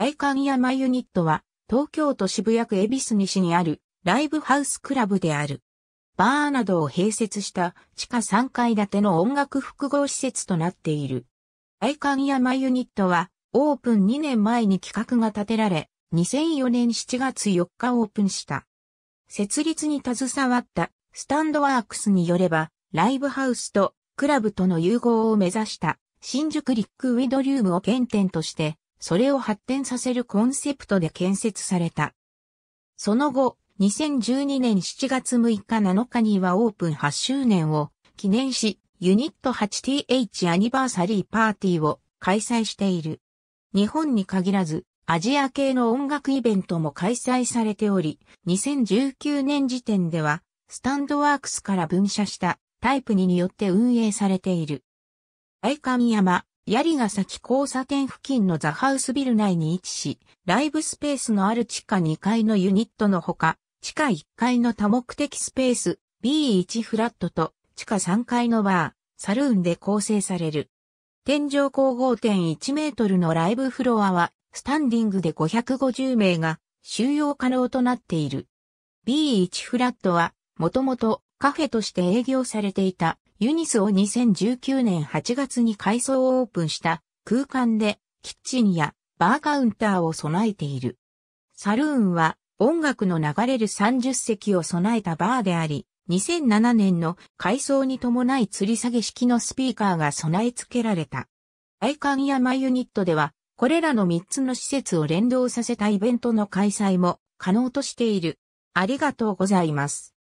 愛館山ユニットは、東京都渋谷区恵比寿西にあるライブハウスクラブである。バーなどを併設した地下3階建ての音楽複合施設となっている。愛館山ユニットは、オープン2年前に企画が立てられ、2004年7月4日オープンした。設立に携わったスタンドワークスによれば、ライブハウスとクラブとの融合を目指した新宿リックウィドリウムを原点としてそれを発展させるコンセプトで建設された。その後、2012年7月6日7日にはオープン8周年を記念し、ユニット 8th アニバーサリーパーティーを開催している。日本に限らず、アジア系の音楽イベントも開催されており、2019年時点では、スタンドワークスから分社したタイプ2によって運営されている。愛神山、槍ヶ崎交差点付近のザハウスビル内に位置し、ライブスペースのある地下2階のユニットのほか、地下1階の多目的スペース B1 フラットと地下3階のバー、サルーンで構成される。天井高5.1メートルのライブフロアは、スタンディングで550名が収容可能となっている。B1 フラットは、もともとカフェとして営業されていたユニスを2019年8月に改装をオープンした空間でキッチンやバーカウンターを備えている。サルーンは音楽の流れる30席を備えたバーであり、2007年の改装に伴い吊り下げ式のスピーカーが備え付けられた。愛観やマイユニットでは、これらの3つの施設を連動させたイベントの開催も可能としている。ありがとうございます。